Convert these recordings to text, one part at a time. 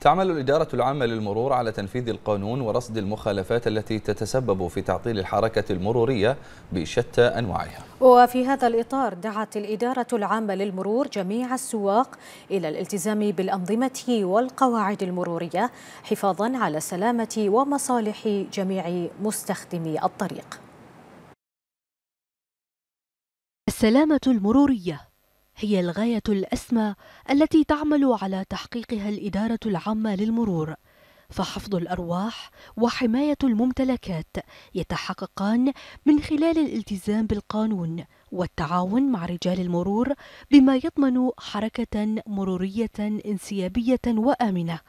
تعمل الإدارة العامة للمرور على تنفيذ القانون ورصد المخالفات التي تتسبب في تعطيل الحركة المرورية بشتى أنواعها وفي هذا الإطار دعت الإدارة العامة للمرور جميع السواق إلى الالتزام بالأنظمة والقواعد المرورية حفاظا على سلامة ومصالح جميع مستخدمي الطريق السلامة المرورية هي الغاية الأسمى التي تعمل على تحقيقها الإدارة العامة للمرور فحفظ الأرواح وحماية الممتلكات يتحققان من خلال الالتزام بالقانون والتعاون مع رجال المرور بما يضمن حركة مرورية انسيابية وآمنة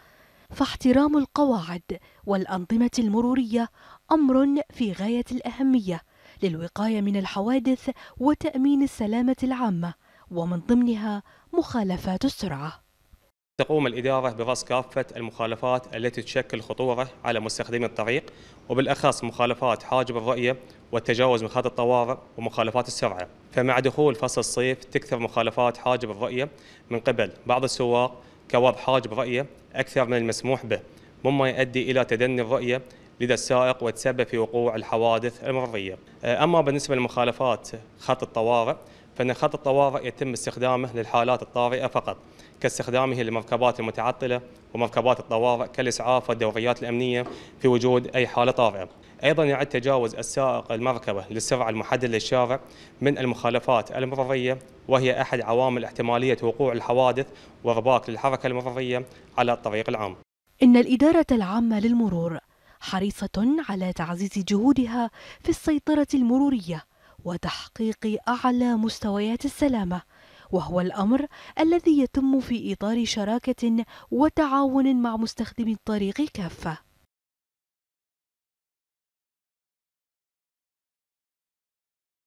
فاحترام القواعد والأنظمة المرورية أمر في غاية الأهمية للوقاية من الحوادث وتأمين السلامة العامة ومن ضمنها مخالفات السرعة تقوم الإدارة برص كافة المخالفات التي تشكل خطورة على مستخدمي الطريق وبالأخص مخالفات حاجب الرؤية والتجاوز من خط الطوارئ ومخالفات السرعة فمع دخول فصل الصيف تكثر مخالفات حاجب الرؤية من قبل بعض السواق كوضع حاجب رؤية أكثر من المسموح به مما يؤدي إلى تدني الرؤية لدى السائق وتسبب في وقوع الحوادث المرضيه. آه، أما بالنسبة لمخالفات خط الطوارئ فإن خط الطوارئ يتم استخدامه للحالات الطارئة فقط كاستخدامه للمركبات المتعطلة ومركبات الطوارئ كالإسعاف والدوريات الأمنية في وجود أي حالة طارئة أيضا يعد تجاوز السائق المركبة للسرعة المحددة للشارع من المخالفات المرورية وهي أحد عوامل احتمالية وقوع الحوادث وارباك للحركة المرورية على الطريق العام إن الإدارة العامة للمرور حريصة على تعزيز جهودها في السيطرة المرورية وتحقيق أعلى مستويات السلامة وهو الأمر الذي يتم في إطار شراكة وتعاون مع مستخدمي الطريق كافة